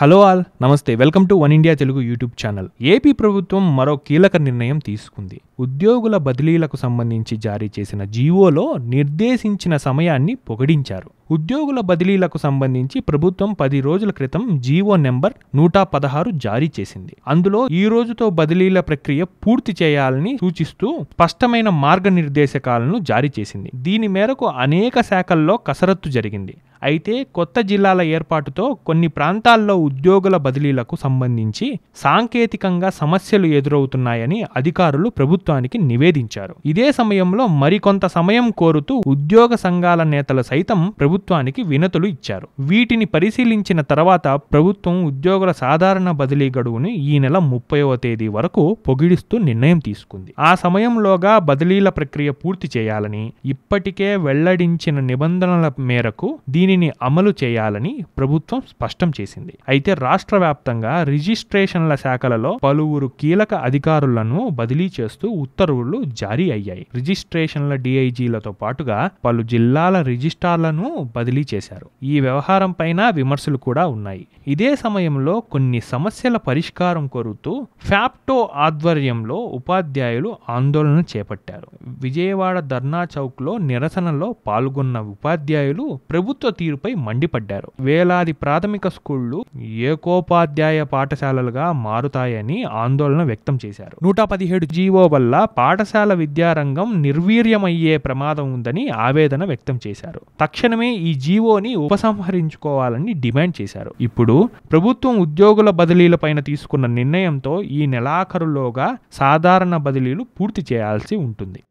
hello all నమస్తే welcome to one India Telugu YouTube channel AP ప్రభుత్వం మరో కీలక నిర్ణయం తీసుకుంది ఉద్యోగుల బదిలీలకు సంబంధించి జారీ చేసిన జీవోలో నిర్దేశించిన సమయాన్ని పొగడించారు ఉద్యోగుల బదిలీలకు సంబంధించి ప్రభుత్వం పది రోజుల క్రితం జీవో నెంబర్ నూట పదహారు జారీ చేసింది అందులో ఈ రోజుతో బదిలీల ప్రక్రియ పూర్తి చేయాలని సూచిస్తూ స్పష్టమైన మార్గనిర్దేశకాలను జారీ చేసింది దీని మేరకు అనేక శాఖల్లో కసరత్తు జరిగింది అయితే కొత్త జిల్లాల ఏర్పాటుతో కొన్ని ప్రాంతాల్లో ఉద్యోగుల బదిలీలకు సంబంధించి సాంకేతికంగా సమస్యలు ఎదురవుతున్నాయని అధికారులు ప్రభుత్వానికి నివేదించారు ఇదే సమయంలో మరికొంత సమయం కోరుతూ ఉద్యోగ సంఘాల నేతలు సైతం ప్రభుత్వానికి వినతులు ఇచ్చారు వీటిని పరిశీలించిన తర్వాత ప్రభుత్వం ఉద్యోగుల సాధారణ బదిలీ గడువును ఈ నెల ముప్పైవ తేదీ వరకు పొగిడిస్తూ నిర్ణయం తీసుకుంది ఆ సమయంలోగా బదిలీల ప్రక్రియ పూర్తి చేయాలని ఇప్పటికే వెల్లడించిన నిబంధనల మేరకు దీని దీనిని అమలు చేయాలని ప్రభుత్వం స్పష్టం చేసింది అయితే రాష్ట్ర వ్యాప్తంగా రిజిస్ట్రేషన్ల శాఖలలో పలువురు కీలక అధికారులను బదిలీ చేస్తూ ఉత్తర్వులు జారీ అయ్యాయి రిజిస్ట్రేషన్ల డిఐజీలతో పాటుగా పలు జిల్లాల రిజిస్ట్రార్లను బదిలీ చేశారు ఈ వ్యవహారం పైన విమర్శలు కూడా ఉన్నాయి ఇదే సమయంలో కొన్ని సమస్యల పరిష్కారం కోరుతూ ఫ్యాప్టో ఆధ్వర్యంలో ఉపాధ్యాయులు ఆందోళన చేపట్టారు విజయవాడ ధర్నా చౌక్లో నిరసనలో పాల్గొన్న ఉపాధ్యాయులు ప్రభుత్వ తీరుపై మండిపడ్డారు వేలాది ప్రాథమిక స్కూళ్లు ఏకోపాధ్యాయ పాఠశాలలుగా మారుతాయని ఆందోళన వ్యక్తం చేశారు నూట పదిహేడు జీవో వల్ల పాఠశాల విద్యారంగం నిర్వీర్యమయ్యే ప్రమాదం ఉందని ఆవేదన వ్యక్తం చేశారు తక్షణమే ఈ జీవోని ఉపసంహరించుకోవాలని డిమాండ్ చేశారు ఇప్పుడు ప్రభుత్వం ఉద్యోగుల బదిలీలపైన తీసుకున్న నిర్ణయంతో ఈ నెలాఖరులోగా సాధారణ బదిలీలు పూర్తి చేయాల్సి ఉంటుంది